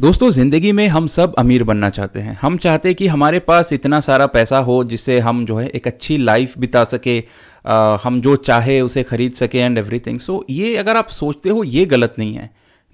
दोस्तों जिंदगी में हम सब अमीर बनना चाहते हैं हम चाहते हैं कि हमारे पास इतना सारा पैसा हो जिससे हम जो है एक अच्छी लाइफ बिता सके आ, हम जो चाहे उसे खरीद सके एंड एवरीथिंग सो ये अगर आप सोचते हो ये गलत नहीं है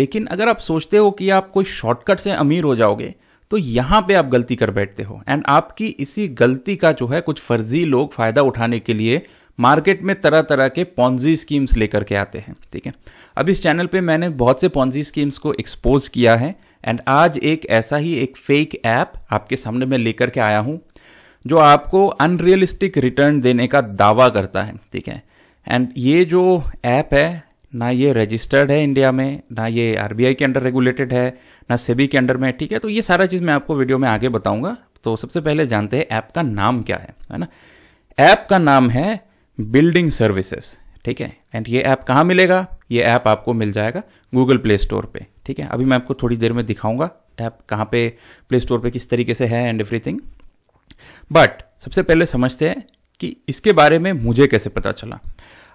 लेकिन अगर आप सोचते हो कि आप कोई शॉर्टकट से अमीर हो जाओगे तो यहाँ पे आप गलती कर बैठते हो एंड आपकी इसी गलती का जो है कुछ फर्जी लोग फायदा उठाने के लिए मार्केट में तरह तरह के पॉन्जी स्कीम्स लेकर के आते हैं ठीक है अब इस चैनल पे मैंने बहुत से पॉन्जी स्कीम्स को एक्सपोज किया है एंड आज एक ऐसा ही एक फेक ऐप आपके सामने मैं लेकर के आया हूं जो आपको अनरियलिस्टिक रिटर्न देने का दावा करता है ठीक है एंड ये जो ऐप है ना ये रजिस्टर्ड है इंडिया में ना ये आरबीआई के अंडर रेगुलेटेड है ना सेबी के अंडर में ठीक है तो ये सारा चीज़ मैं आपको वीडियो में आगे बताऊंगा तो सबसे पहले जानते हैं ऐप का नाम क्या है है ना ऐप का नाम है बिल्डिंग सर्विसेज ठीक है एंड ये ऐप कहाँ मिलेगा ये ऐप आपको मिल जाएगा गूगल प्ले स्टोर पे ठीक है अभी मैं आपको थोड़ी देर में दिखाऊंगा ऐप कहाँ पे प्ले स्टोर पे किस तरीके से है एंड एवरीथिंग बट सबसे पहले समझते हैं कि इसके बारे में मुझे कैसे पता चला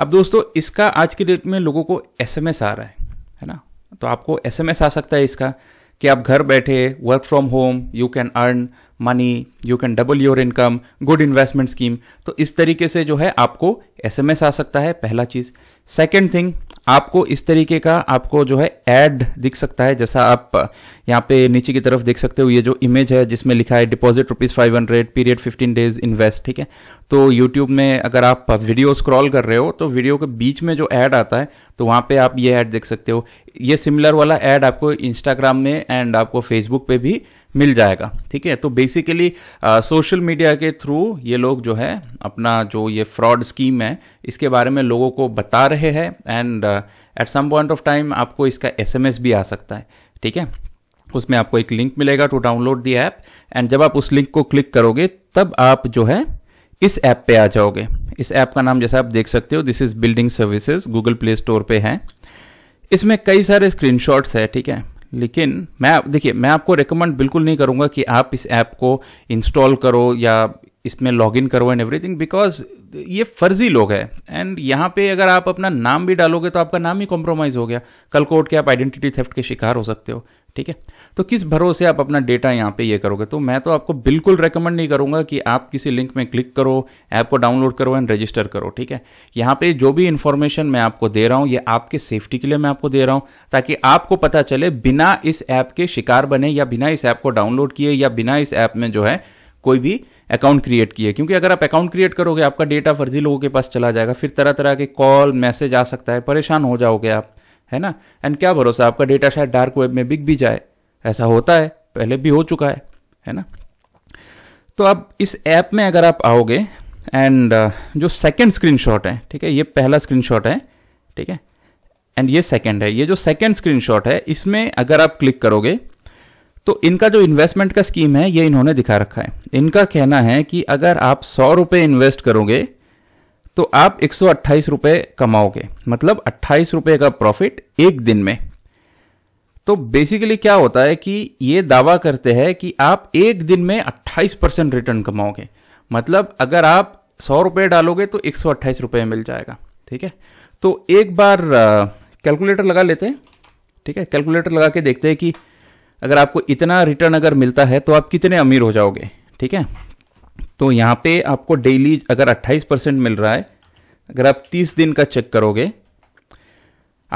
अब दोस्तों इसका आज की डेट में लोगों को एसएमएस आ रहा है है ना तो आपको एसएमएस आ सकता है इसका कि आप घर बैठे work from home you can earn money you can double your income good investment scheme तो इस तरीके से जो है आपको एसएमएस आ सकता है पहला चीज़ सेकेंड थिंग आपको इस तरीके का आपको जो है एड दिख सकता है जैसा आप यहाँ पे नीचे की तरफ देख सकते हो ये जो इमेज है जिसमें लिखा है deposit rupees five hundred period fifteen days invest ठीक है तो यूट्यूब में अगर आप वीडियो स्क्रॉल कर रहे हो तो वीडियो के बीच में जो एड आता है तो वहाँ पे आप ये एड देख सकते हो ये सिमिलर वाला एड आपको इंस्टाग्राम में एंड आपको फेसबुक पे भी मिल जाएगा ठीक है तो बेसिकली सोशल मीडिया के थ्रू ये लोग जो है अपना जो ये फ्रॉड स्कीम है इसके बारे में लोगों को बता रहे हैं and at some point of time आपको इसका एसएमएस भी आ सकता है ठीक है उसमें आपको एक लिंक मिलेगा to download the app and जब आप उस लिंक को क्लिक करोगे तब आप जो है इस ऐप पे आ जाओगे इस ऐप का नाम जैसा आप देख सकते हो this is building services Google Play Store पे है इसमें कई सारे स्क्रीनशॉट्स है ठीक है लेकिन मैं देखिए मैं आपको रिकमेंड बिल्कुल नहीं करूंगा कि आप इस ऐप को इंस्टॉल करो या इसमें लॉग इन करो एंड एवरीथिंग बिकॉज ये फर्जी लोग है एंड यहाँ पे अगर आप अपना नाम भी डालोगे तो आपका नाम ही कॉम्प्रोमाइज हो गया कल कोर्ट के आप आइडेंटिटी थेफ्ट के शिकार हो सकते हो ठीक है तो किस भरोसे आप अपना डेटा यहाँ पे ये करोगे तो मैं तो आपको बिल्कुल रेकमेंड नहीं करूँगा कि आप किसी लिंक में क्लिक करो ऐप को डाउनलोड करो एंड रजिस्टर करो ठीक है यहाँ पे जो भी इन्फॉर्मेशन मैं आपको दे रहा हूँ ये आपके सेफ्टी के लिए मैं आपको दे रहा हूँ ताकि आपको पता चले बिना इस ऐप के शिकार बने या बिना इस ऐप को डाउनलोड किए या बिना इस ऐप में जो है कोई भी अकाउंट क्रिएट किए क्योंकि अगर आप अकाउंट क्रिएट करोगे आपका डेटा फर्जी लोगों के पास चला जाएगा फिर तरह तरह के कॉल मैसेज आ सकता है परेशान हो जाओगे आप है ना एंड क्या भरोसा आपका डेटा शायद डार्क वेब में बिक भी जाए ऐसा होता है पहले भी हो चुका है है ना तो अब इस ऐप में अगर आप आओगे एंड uh, जो सेकेंड स्क्रीनशॉट है ठीक है ये पहला स्क्रीनशॉट है ठीक है एंड ये सेकेंड है ये जो सेकेंड स्क्रीनशॉट है इसमें अगर आप क्लिक करोगे तो इनका जो इन्वेस्टमेंट का स्कीम है ये इन्होंने दिखा रखा है इनका कहना है कि अगर आप सौ रुपये इन्वेस्ट करोगे तो आप एक रुपए कमाओगे मतलब अट्ठाईस रुपए का प्रॉफिट एक दिन में तो बेसिकली क्या होता है कि ये दावा करते हैं कि आप एक दिन में 28 परसेंट रिटर्न कमाओगे मतलब अगर आप सौ रुपये डालोगे तो एक सौ मिल जाएगा ठीक है तो एक बार कैलकुलेटर लगा लेते हैं ठीक है कैलकुलेटर लगा के देखते हैं कि अगर आपको इतना रिटर्न अगर मिलता है तो आप कितने अमीर हो जाओगे ठीक है तो यहाँ पे आपको डेली अगर 28 परसेंट मिल रहा है अगर आप 30 दिन का चेक करोगे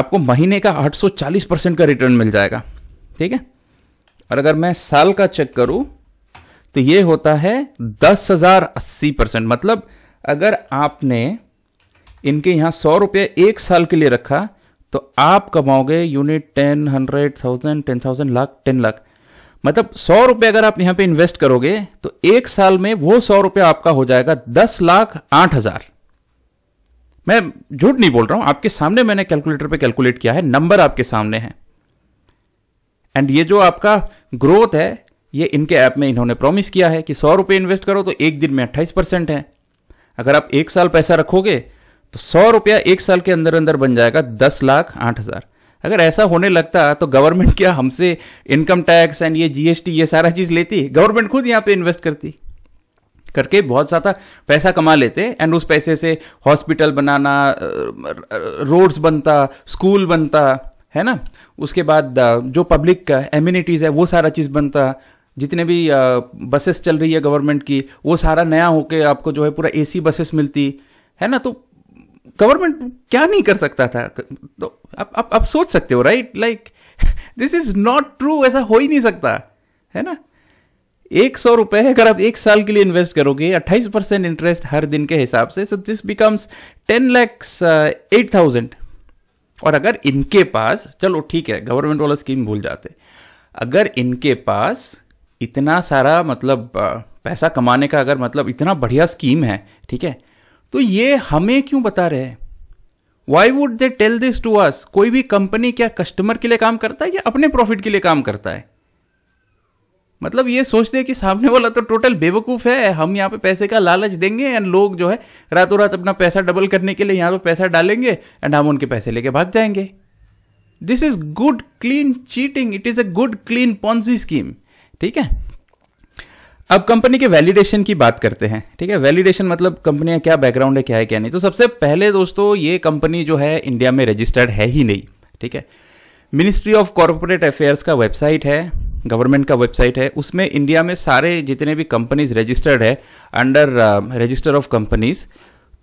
आपको महीने का 840 परसेंट का रिटर्न मिल जाएगा ठीक है और अगर मैं साल का चेक करूं तो ये होता है दस हजार अस्सी परसेंट मतलब अगर आपने इनके यहाँ सौ रुपये एक साल के लिए रखा तो आप कमाओगे unit ten hundred thousand ten thousand lakh ten lakh मतलब सौ रुपए अगर आप यहां पे इन्वेस्ट करोगे तो एक साल में वो सौ रुपए आपका हो जाएगा दस लाख आठ हजार मैं झूठ नहीं बोल रहा हूं आपके सामने मैंने कैलकुलेटर पे कैलकुलेट किया है नंबर आपके सामने है एंड ये जो आपका ग्रोथ है ये इनके ऐप में इन्होंने प्रॉमिस किया है कि सौ रुपये इन्वेस्ट करो तो एक दिन में अट्ठाईस परसेंट है अगर आप एक साल पैसा रखोगे तो सौ रुपया एक साल के अंदर अंदर बन जाएगा दस लाख आठ हजार अगर ऐसा होने लगता तो गवर्नमेंट क्या हमसे इनकम टैक्स एंड ये जीएसटी ये सारा चीज लेती गवर्नमेंट खुद यहाँ पे इन्वेस्ट करती करके बहुत ज्यादा पैसा कमा लेते एंड उस पैसे से हॉस्पिटल बनाना रोड्स बनता स्कूल बनता है ना उसके बाद जो पब्लिक एम्यूनिटीज है वो सारा चीज़ बनता जितने भी बसेस चल रही है गवर्नमेंट की वो सारा नया होके आपको जो है पूरा एसी बसेस मिलती है ना तो गवर्नमेंट क्या नहीं कर सकता था तो आप आप, आप सोच सकते हो right like this is not true ऐसा हो ही नहीं सकता है ना एक सौ रुपए अगर आप एक साल के लिए इन्वेस्ट करोगे अट्ठाईस परसेंट इंटरेस्ट हर दिन के हिसाब से so this becomes ten lakhs eight thousand और अगर इनके पास चलो ठीक है गवर्नमेंट वाला स्कीम भूल जाते अगर इनके पास इतना सारा मतलब uh, पैसा कमाने का अगर मतलब इतना बढ़िया स्कीम है ठीक है तो ये हमें क्यों बता रहे हैं why would they tell this to us कोई भी कंपनी क्या कस्टमर के लिए काम करता है या अपने प्रॉफिट के लिए काम करता है मतलब ये सोचते हैं कि सामने वाला तो टोटल बेवकूफ है हम यहाँ पे पैसे का लालच देंगे एंड लोग जो है रातों रात अपना पैसा डबल करने के लिए यहाँ पे पैसा डालेंगे एंड हम उनके पैसे लेके भाग जाएंगे this is good clean cheating it is a good clean Ponzi scheme ठीक है अब कंपनी के वैलिडेशन की बात करते हैं ठीक है वैलिडेशन मतलब कंपनी का क्या बैकग्राउंड है क्या है क्या नहीं तो सबसे पहले दोस्तों ये कंपनी जो है इंडिया में रजिस्टर्ड है ही नहीं ठीक है मिनिस्ट्री ऑफ कॉरपोरेट अफेयर्स का वेबसाइट है गवर्नमेंट का वेबसाइट है उसमें इंडिया में सारे जितने भी कंपनीज रजिस्टर्ड है अंडर रजिस्टर ऑफ कंपनीज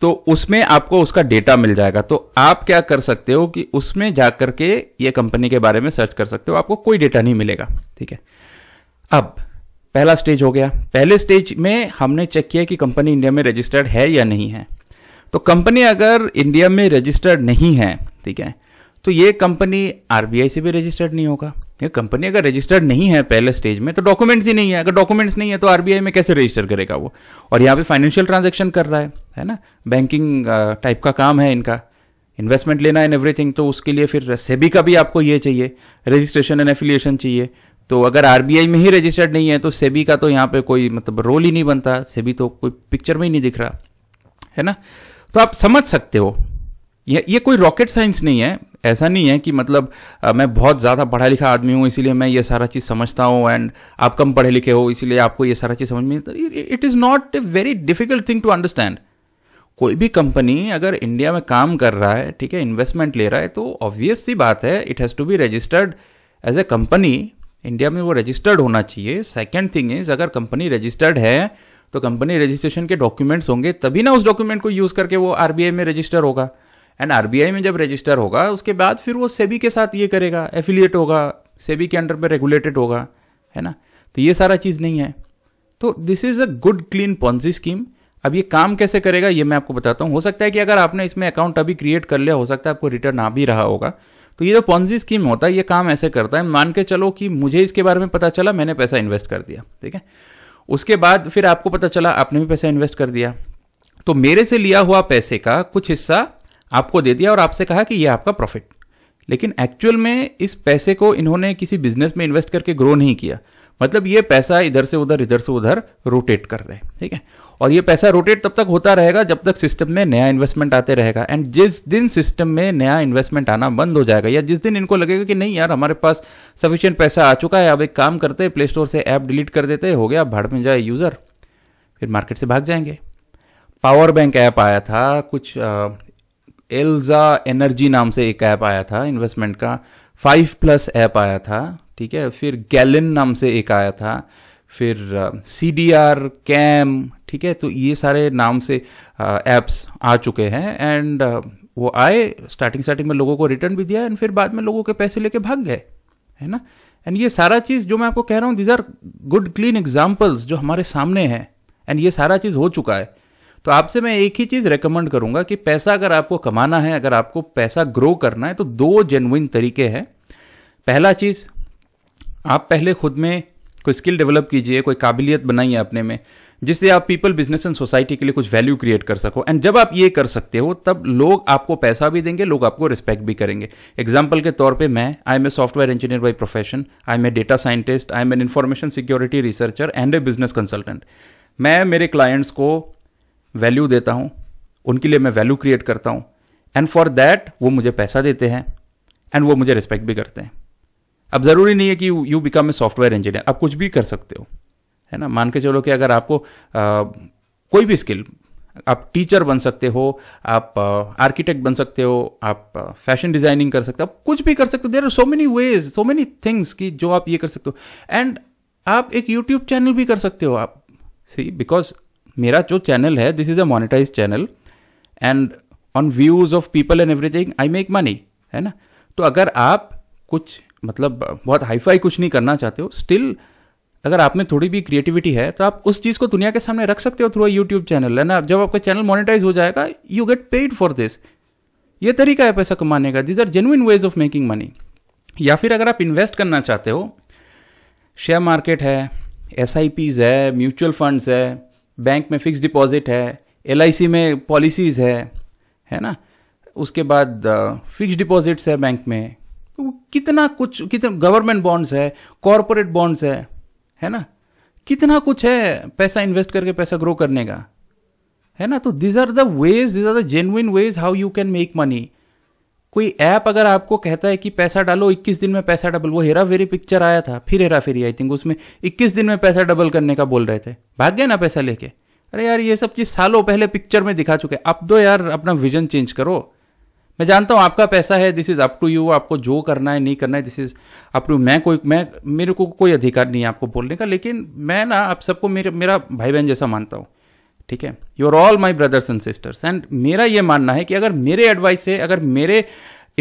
तो उसमें आपको उसका डेटा मिल जाएगा तो आप क्या कर सकते हो कि उसमें जा करके ये कंपनी के बारे में सर्च कर सकते हो आपको कोई डेटा नहीं मिलेगा ठीक है अब पहला स्टेज हो गया पहले स्टेज में हमने चेक किया कि कंपनी इंडिया में रजिस्टर्ड है या नहीं है तो कंपनी अगर इंडिया में रजिस्टर्ड नहीं है ठीक है तो ये कंपनी आरबीआई से भी रजिस्टर्ड नहीं होगा ये कंपनी अगर रजिस्टर्ड नहीं है पहले स्टेज में तो डॉक्यूमेंट्स ही नहीं है अगर डॉक्यूमेंट्स नहीं है तो आरबीआई में कैसे रजिस्टर करेगा वो और यहाँ पे फाइनेंशियल ट्रांजेक्शन कर रहा है है ना बैंकिंग टाइप का काम है इनका इन्वेस्टमेंट लेना इन एवरीथिंग तो उसके लिए फिर सेबी का भी आपको ये चाहिए रजिस्ट्रेशन एंड एफिलिएशन चाहिए तो अगर आरबीआई में ही रजिस्टर्ड नहीं है तो सेबी का तो यहाँ पे कोई मतलब रोल ही नहीं बनता सेबी तो कोई पिक्चर में ही नहीं दिख रहा है ना तो आप समझ सकते हो ये ये कोई रॉकेट साइंस नहीं है ऐसा नहीं है कि मतलब आ, मैं बहुत ज़्यादा पढ़ा लिखा आदमी हूँ इसीलिए मैं ये सारा चीज़ समझता हूँ एंड आप कम पढ़े लिखे हो इसीलिए आपको ये सारा चीज़ समझ में it is not a very difficult thing to understand कोई भी कंपनी अगर इंडिया में काम कर रहा है ठीक है इन्वेस्टमेंट ले रहा है तो ऑब्वियस सी बात है it has to be registered as a company India में वो रजिस्टर्ड होना चाहिए सेकेंड थिंग इज अगर कंपनी रजिस्टर्ड है तो कंपनी रजिस्ट्रेशन के डॉक्यूमेंट्स होंगे तभी ना उस डॉक्यूमेंट को यूज करके वो आरबीआई में रजिस्टर होगा एंड आरबीआई में जब रजिस्टर होगा उसके बाद फिर वो सेबी के साथ ये करेगा एफिलिएट होगा सेबी के अंडर पर रेगुलेटेड होगा है ना तो ये सारा चीज़ नहीं है तो this is a good clean Ponzi scheme अब ये काम कैसे करेगा ये मैं आपको बताता हूँ हो सकता है कि अगर आपने इसमें अकाउंट अभी क्रिएट कर लिया हो सकता है आपको रिटर्न आ भी रहा होगा तो ये जो पॉन्जी स्कीम होता है ये काम ऐसे करता है मान के चलो कि मुझे इसके बारे में पता चला मैंने पैसा इन्वेस्ट कर दिया ठीक है उसके बाद फिर आपको पता चला आपने भी पैसा इन्वेस्ट कर दिया तो मेरे से लिया हुआ पैसे का कुछ हिस्सा आपको दे दिया और आपसे कहा कि यह आपका प्रॉफिट लेकिन एक्चुअल में इस पैसे को इन्होंने किसी बिजनेस में इन्वेस्ट करके ग्रो नहीं किया मतलब ये पैसा इधर से उधर इधर से उधर रोटेट कर रहे हैं ठीक है और ये पैसा रोटेट तब तक होता रहेगा जब तक सिस्टम में नया इन्वेस्टमेंट आते रहेगा एंड जिस दिन सिस्टम में नया इन्वेस्टमेंट आना बंद हो जाएगा या जिस दिन इनको लगेगा कि नहीं यार हमारे पास सफिशियंट पैसा आ चुका है अब एक काम करते प्ले स्टोर से ऐप डिलीट कर देते हो गया भाड़ में जाए यूज़र फिर मार्केट से भाग जाएंगे पावर बैंक ऐप आया था कुछ एल्जा एनर्जी नाम से एक ऐप आया था इन्वेस्टमेंट का फाइव प्लस ऐप आया था ठीक है फिर गैलिन नाम से एक आया था फिर सी डी आर कैम ठीक है तो ये सारे नाम से uh, आ चुके हैं एंड वो आए स्टार्टिंग स्टार्टिंग में लोगों को रिटर्न भी दिया एंड फिर बाद में लोगों के पैसे लेके भाग गए है ना एंड ये सारा चीज़ जो मैं आपको कह रहा हूँ these are good clean examples जो हमारे सामने हैं एंड ये सारा चीज़ हो चुका है तो आपसे मैं एक ही चीज़ रेकमेंड करूंगा कि पैसा अगर आपको कमाना है अगर आपको पैसा ग्रो करना है तो दो जेनुइन तरीके हैं पहला चीज़ आप पहले खुद में कोई स्किल डेवलप कीजिए कोई काबिलियत बनाइए अपने में जिससे आप पीपल बिजनेस एंड सोसाइटी के लिए कुछ वैल्यू क्रिएट कर सको एंड जब आप ये कर सकते हो तब लोग आपको पैसा भी देंगे लोग आपको रिस्पेक्ट भी करेंगे एग्जाम्पल के तौर पे मैं I am a software engineer by profession I am a data scientist I am an information security researcher and a business consultant मैं मेरे क्लाइंट्स को वैल्यू देता हूँ उनके लिए मैं वैल्यू क्रिएट करता हूँ एंड फॉर दैट वो मुझे पैसा देते हैं एंड वो मुझे रिस्पेक्ट भी करते हैं अब ज़रूरी नहीं है कि you become a software engineer आप कुछ भी कर सकते हो है ना मान के चलो कि अगर आपको आ, कोई भी स्किल आप टीचर बन सकते हो आप आर्किटेक्ट बन सकते हो आप फैशन डिजाइनिंग कर सकते हो आप कुछ भी कर सकते हो there are so many ways so many things कि जो आप ये कर सकते हो एंड आप एक यूट्यूब चैनल भी कर सकते हो आप सी बिकॉज मेरा जो चैनल है this is a monetize channel and on views of people and everything I make money है ना तो अगर आप कुछ मतलब बहुत हाईफाई कुछ नहीं करना चाहते हो स्टिल अगर आप में थोड़ी भी क्रिएटिविटी है तो आप उस चीज़ को दुनिया के सामने रख सकते हो थ्रू यूट्यूब चैनल है ना जब आपका चैनल मोनिटाइज हो जाएगा you get paid for this ये तरीका है पैसा कमाने का these are genuine ways of making money या फिर अगर आप इन्वेस्ट करना चाहते हो शेयर मार्केट है एस है म्यूचुअल फंड्स है बैंक में फिक्स डिपॉजिट है एल में पॉलिसीज़ है है ना उसके बाद फिक्स uh, डिपॉजिट्स है बैंक में तो कितना कुछ कितना गवर्नमेंट बॉन्ड्स है कॉरपोरेट बॉन्ड्स है है ना कितना कुछ है पैसा इन्वेस्ट करके पैसा ग्रो करने का है ना तो these are the ways these are the genuine ways how you can make money कोई ऐप अगर आपको कहता है कि पैसा डालो 21 दिन में पैसा डबल वो हेरा फेरी पिक्चर आया था फिर हेरा फेरी आई थिंक उसमें 21 दिन में पैसा डबल करने का बोल रहे थे भाग गए ना पैसा लेके अरे यार ये सब चीज सालों पहले पिक्चर में दिखा चुके अब दो तो यार अपना विजन चेंज करो मैं जानता हूँ आपका पैसा है this is up to you आपको जो करना है नहीं करना है दिस इज अप टू मैं कोई मैं मेरे को कोई अधिकार नहीं है आपको बोलने का लेकिन मैं ना आप सबको मेरे मेरा भाई बहन जैसा मानता हूँ ठीक है you are all my brothers and sisters and मेरा ये मानना है कि अगर मेरे एडवाइस से अगर मेरे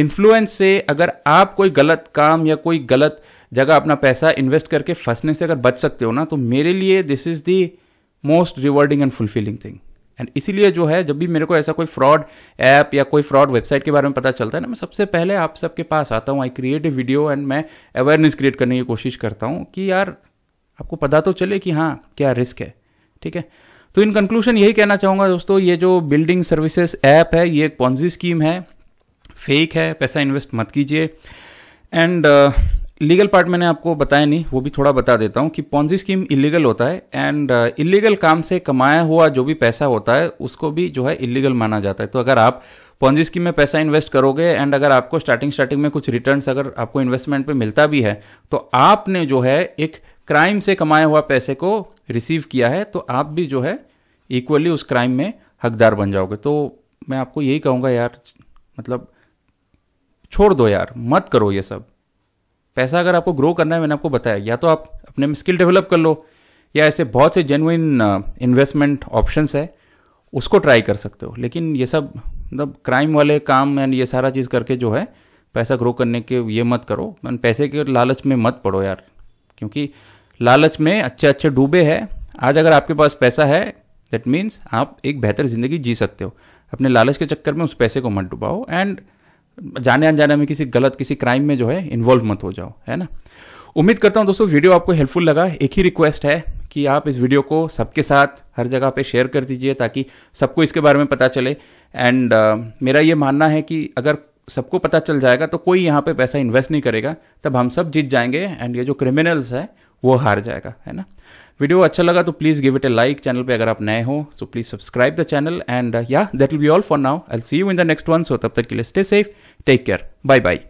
इन्फ्लुएंस से अगर आप कोई गलत काम या कोई गलत जगह अपना पैसा इन्वेस्ट करके फंसने से अगर बच सकते हो ना तो मेरे लिए this is the most rewarding and fulfilling thing and इसीलिए जो है जब भी मेरे को ऐसा कोई फ्रॉड ऐप या कोई फ्रॉड वेबसाइट के बारे में पता चलता है ना मैं सबसे पहले आप सबके पास आता हूँ I create a video and मैं अवेयरनेस क्रिएट करने की कोशिश करता हूँ कि यार आपको पता तो चले कि हाँ क्या रिस्क है ठीक है तो इन कंक्लूजन यही कहना चाहूँगा दोस्तों ये जो बिल्डिंग सर्विसेज ऐप है ये पॉन्जी स्कीम है फेक है पैसा इन्वेस्ट मत कीजिए एंड लीगल पार्ट मैंने आपको बताया नहीं वो भी थोड़ा बता देता हूँ कि पॉन्जी स्कीम इलीगल होता है एंड इलीगल uh, काम से कमाया हुआ जो भी पैसा होता है उसको भी जो है इलीगल माना जाता है तो अगर आप पॉन्जी स्कीम में पैसा इन्वेस्ट करोगे एंड अगर आपको स्टार्टिंग स्टार्टिंग में कुछ रिटर्न अगर आपको इन्वेस्टमेंट पर मिलता भी है तो आपने जो है एक क्राइम से कमाया हुआ पैसे को रिसीव किया है तो आप भी जो है इक्वली उस क्राइम में हकदार बन जाओगे तो मैं आपको यही कहूँगा यार मतलब छोड़ दो यार मत करो ये सब पैसा अगर आपको ग्रो करना है मैंने आपको बताया या तो आप अपने में स्किल डेवलप कर लो या ऐसे बहुत से जेनुइन इन्वेस्टमेंट ऑप्शंस है उसको ट्राई कर सकते हो लेकिन ये सब मतलब क्राइम वाले काम एंड ये सारा चीज़ करके जो है पैसा ग्रो करने के ये मत करो पैसे के लालच में मत पड़ो यार क्योंकि लालच में अच्छे अच्छे डूबे हैं आज अगर आपके पास पैसा है दैट मीन्स आप एक बेहतर ज़िंदगी जी सकते हो अपने लालच के चक्कर में उस पैसे को मत डुबाओ एंड जाने अनजाने में किसी गलत किसी क्राइम में जो है इन्वॉल्व मत हो जाओ है ना उम्मीद करता हूँ दोस्तों वीडियो आपको हेल्पफुल लगा एक ही रिक्वेस्ट है कि आप इस वीडियो को सबके साथ हर जगह पे शेयर कर दीजिए ताकि सबको इसके बारे में पता चले एंड uh, मेरा ये मानना है कि अगर सबको पता चल जाएगा तो कोई यहाँ पे पैसा इन्वेस्ट नहीं करेगा तब हम सब जीत जाएंगे एंड ये जो क्रिमिनल्स है वो हार जाएगा है ना वीडियो अच्छा लगा तो please give it a like channel पे अगर आप नए हो so please subscribe the channel and या that will be all for now I see you in the next one so तब तक के लिए stay safe take care bye bye